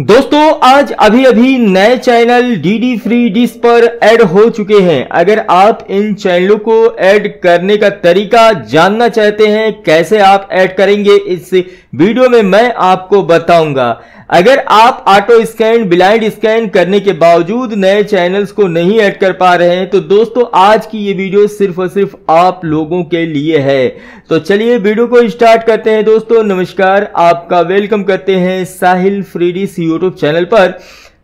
दोस्तों आज अभी अभी नए चैनल डीडी फ्री डिस पर ऐड हो चुके हैं अगर आप इन चैनलों को ऐड करने का तरीका जानना चाहते हैं कैसे आप ऐड करेंगे इस वीडियो में मैं आपको बताऊंगा अगर आप ऑटो स्कैन ब्लाइंड स्कैन करने के बावजूद नए चैनल्स को नहीं ऐड कर पा रहे हैं तो दोस्तों आज की ये वीडियो सिर्फ और सिर्फ आप लोगों के लिए है तो चलिए वीडियो को स्टार्ट करते हैं दोस्तों नमस्कार आपका वेलकम करते हैं साहिल फ्रीडी यूट्यूब चैनल पर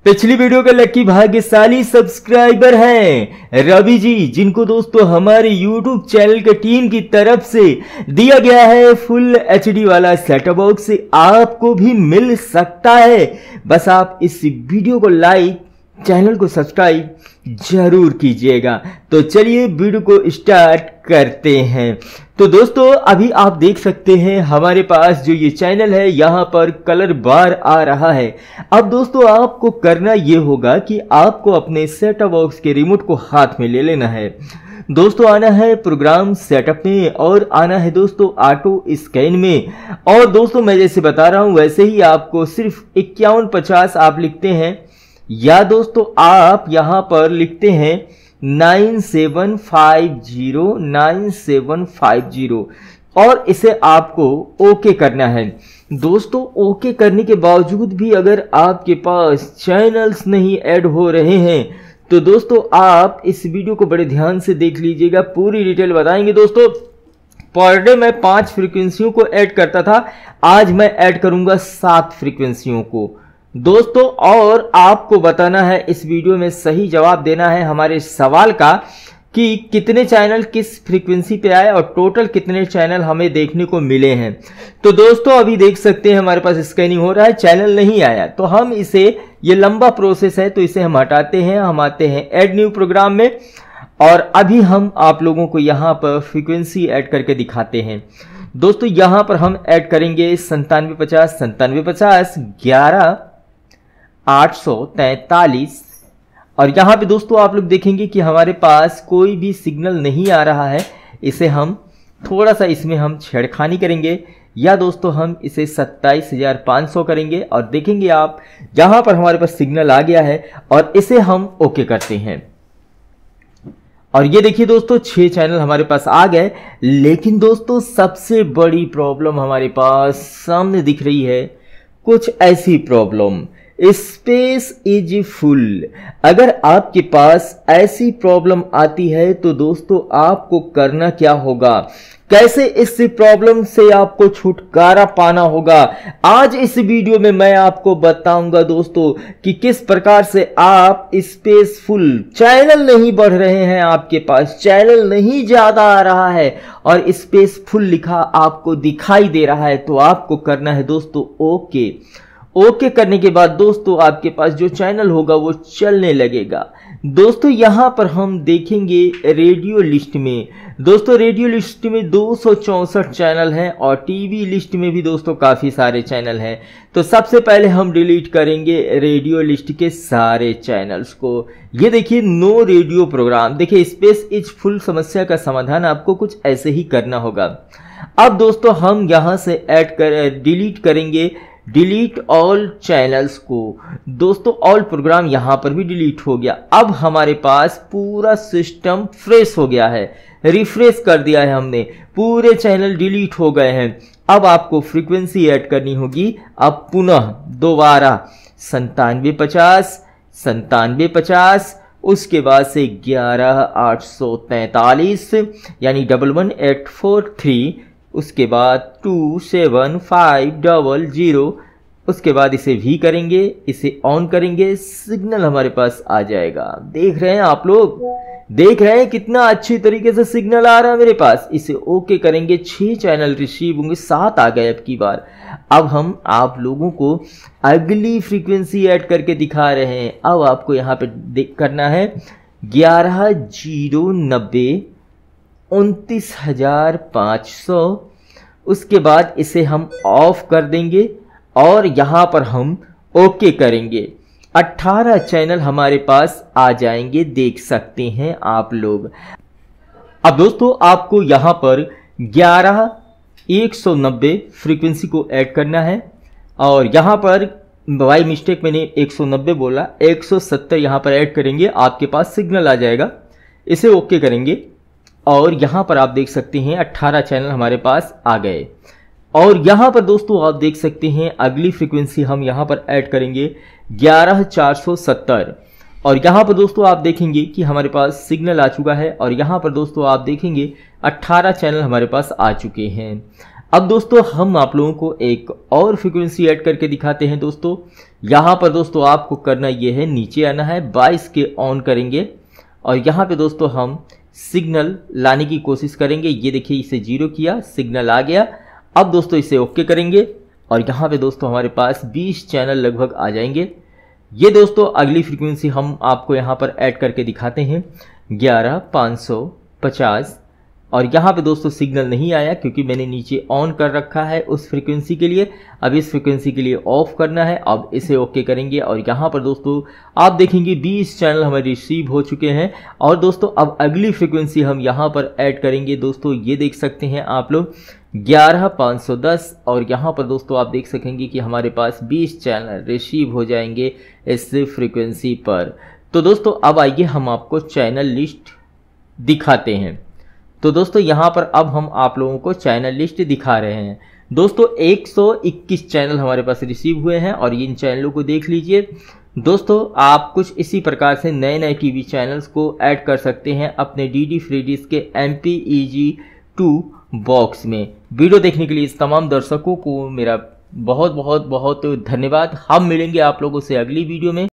पिछली वीडियो के लक्की भाग्यशाली सब्सक्राइबर हैं रवि जी जिनको दोस्तों हमारे यूट्यूब चैनल के टीम की तरफ से दिया गया है फुल डी वाला सेटअप बॉक्स आपको भी मिल सकता है बस आप इस वीडियो को लाइक चैनल को सब्सक्राइब जरूर कीजिएगा तो चलिए वीडियो को स्टार्ट करते हैं तो दोस्तों अभी आप देख सकते हैं हमारे पास जो ये चैनल है यहाँ पर कलर बार आ रहा है अब दोस्तों आपको करना ये होगा कि आपको अपने सेटअप बॉक्स के रिमोट को हाथ में ले लेना है दोस्तों आना है प्रोग्राम सेटअप में और आना है दोस्तों ऑटो स्कैन में और दोस्तों मैं जैसे बता रहा हूँ वैसे ही आपको सिर्फ इक्यावन पचास आप लिखते हैं या दोस्तों आप यहां पर लिखते हैं nine seven five zero nine seven five zero और इसे आपको ओके करना है दोस्तों ओके करने के बावजूद भी अगर आपके पास चैनल्स नहीं ऐड हो रहे हैं तो दोस्तों आप इस वीडियो को बड़े ध्यान से देख लीजिएगा पूरी डिटेल बताएंगे दोस्तों पर डे मैं पांच फ्रीक्वेंसियों को ऐड करता था आज मैं ऐड करूंगा सात फ्रीक्वेंसियों को दोस्तों और आपको बताना है इस वीडियो में सही जवाब देना है हमारे सवाल का कि कितने चैनल किस फ्रीक्वेंसी पे आए और टोटल कितने चैनल हमें देखने को मिले हैं तो दोस्तों अभी देख सकते हैं हमारे पास स्कैनिंग हो रहा है चैनल नहीं आया तो हम इसे ये लंबा प्रोसेस है तो इसे हम हटाते हैं हम आते हैं एड न्यू प्रोग्राम में और अभी हम आप लोगों को यहाँ पर फ्रिक्वेंसी ऐड करके दिखाते हैं दोस्तों यहाँ पर हम ऐड करेंगे संतानवे पचास संतानवे पचास ग्यारह 843 और यहाँ पे दोस्तों आप लोग देखेंगे कि हमारे पास कोई भी सिग्नल नहीं आ रहा है इसे हम थोड़ा सा इसमें हम छेड़खानी करेंगे या दोस्तों हम इसे 27,500 करेंगे और देखेंगे आप यहां पर हमारे पास सिग्नल आ गया है और इसे हम ओके करते हैं और ये देखिए दोस्तों छह चैनल हमारे पास आ गए लेकिन दोस्तों सबसे बड़ी प्रॉब्लम हमारे पास सामने दिख रही है कुछ ऐसी प्रॉब्लम स्पेस इज फुल अगर आपके पास ऐसी प्रॉब्लम आती है तो दोस्तों आपको करना क्या होगा कैसे इस प्रॉब्लम से आपको छुटकारा पाना होगा आज इस वीडियो में मैं आपको बताऊंगा दोस्तों कि किस प्रकार से आप स्पेसफुल चैनल नहीं बढ़ रहे हैं आपके पास चैनल नहीं ज्यादा आ रहा है और स्पेसफुल लिखा आपको दिखाई दे रहा है तो आपको करना है दोस्तों ओके okay. ओके करने के बाद दोस्तों आपके पास जो चैनल होगा वो चलने लगेगा दोस्तों यहाँ पर हम देखेंगे रेडियो लिस्ट में दोस्तों रेडियो लिस्ट में दो चैनल हैं और टीवी लिस्ट में भी दोस्तों काफ़ी सारे चैनल हैं तो सबसे पहले हम डिलीट करेंगे रेडियो लिस्ट के सारे चैनल्स को ये देखिए नो रेडियो प्रोग्राम देखिए स्पेस इज फुल समस्या का समाधान आपको कुछ ऐसे ही करना होगा अब दोस्तों हम यहाँ से ऐड कर डिलीट करेंगे डिलीट ऑल चैनल्स को दोस्तों ऑल प्रोग्राम यहाँ पर भी डिलीट हो गया अब हमारे पास पूरा सिस्टम फ्रेश हो गया है रिफ्रेश कर दिया है हमने पूरे चैनल डिलीट हो गए हैं अब आपको फ्रीक्वेंसी ऐड करनी होगी अब पुनः दोबारा संतानवे पचास संतानवे पचास उसके बाद से ग्यारह आठ सौ तैंतालीस यानी double one eight four three उसके बाद two seven five double zero उसके बाद इसे वी करेंगे इसे ऑन करेंगे सिग्नल हमारे पास आ जाएगा देख रहे हैं आप लोग देख रहे हैं कितना अच्छी तरीके से सिग्नल आ रहा है मेरे पास इसे ओके करेंगे छः चैनल रिसीव होंगे सात आ गए अब की बार अब हम आप लोगों को अगली फ्रीक्वेंसी ऐड करके दिखा रहे हैं अब आपको यहाँ पे करना है ग्यारह जीरो नब्बे उनतीस हज़ार पाँच सौ उसके बाद इसे हम ऑफ कर देंगे और यहाँ पर हम ओके करेंगे 18 चैनल हमारे पास आ जाएंगे देख सकते हैं आप लोग अब दोस्तों आपको यहाँ पर 11 190 फ्रीक्वेंसी को ऐड करना है और यहाँ पर बाई मिस्टेक मैंने 190 बोला 170 यहाँ पर ऐड करेंगे आपके पास सिग्नल आ जाएगा इसे ओके करेंगे और यहाँ पर आप देख सकते हैं 18 चैनल हमारे पास आ गए और यहाँ पर दोस्तों आप देख सकते हैं अगली फ्रिक्वेंसी हम यहाँ पर ऐड करेंगे ग्यारह चार सौ सत्तर और यहाँ पर दोस्तों आप देखेंगे कि हमारे पास सिग्नल आ चुका है और यहाँ पर दोस्तों आप देखेंगे 18 चैनल हमारे पास आ चुके हैं अब दोस्तों हम आप लोगों को एक और फ्रिक्वेंसी ऐड करके दिखाते हैं दोस्तों यहाँ पर दोस्तों आपको करना ये है नीचे आना है बाईस के ऑन करेंगे और यहाँ पर दोस्तों हम सिग्नल लाने की कोशिश करेंगे ये देखिए इसे जीरो किया सिग्नल आ गया अब दोस्तों इसे ओके करेंगे और यहाँ पे दोस्तों हमारे पास 20 चैनल लगभग आ जाएंगे ये दोस्तों अगली फ्रीक्वेंसी हम आपको यहाँ पर ऐड करके दिखाते हैं ग्यारह पाँच सौ पचास और यहाँ पे दोस्तों सिग्नल नहीं आया क्योंकि मैंने नीचे ऑन कर रखा है उस फ्रीक्वेंसी के लिए अब इस फ्रीक्वेंसी के लिए ऑफ करना है अब इसे ओके करेंगे और यहाँ पर दोस्तों आप देखेंगे 20 चैनल हमारे रिसीव हो चुके हैं और दोस्तों अब अगली फ्रीक्वेंसी हम यहाँ पर ऐड करेंगे दोस्तों ये देख सकते हैं आप लोग ग्यारह पाँच सौ दस और यहाँ पर दोस्तों आप देख सकेंगे कि हमारे पास बीस चैनल रिसीव हो जाएंगे इस फ्रीक्वेंसी पर तो दोस्तों अब आइए हम आपको चैनल लिस्ट दिखाते हैं तो दोस्तों यहाँ पर अब हम आप लोगों को चैनल लिस्ट दिखा रहे हैं दोस्तों 121 चैनल हमारे पास रिसीव हुए हैं और इन चैनलों को देख लीजिए दोस्तों आप कुछ इसी प्रकार से नए नए टीवी चैनल्स को ऐड कर सकते हैं अपने डी डी फ्री के M P E G two box में वीडियो देखने के लिए इस तमाम दर्शकों को मेरा बहुत बहुत बहुत धन्यवाद हम मिलेंगे आप लोगों से अगली वीडियो में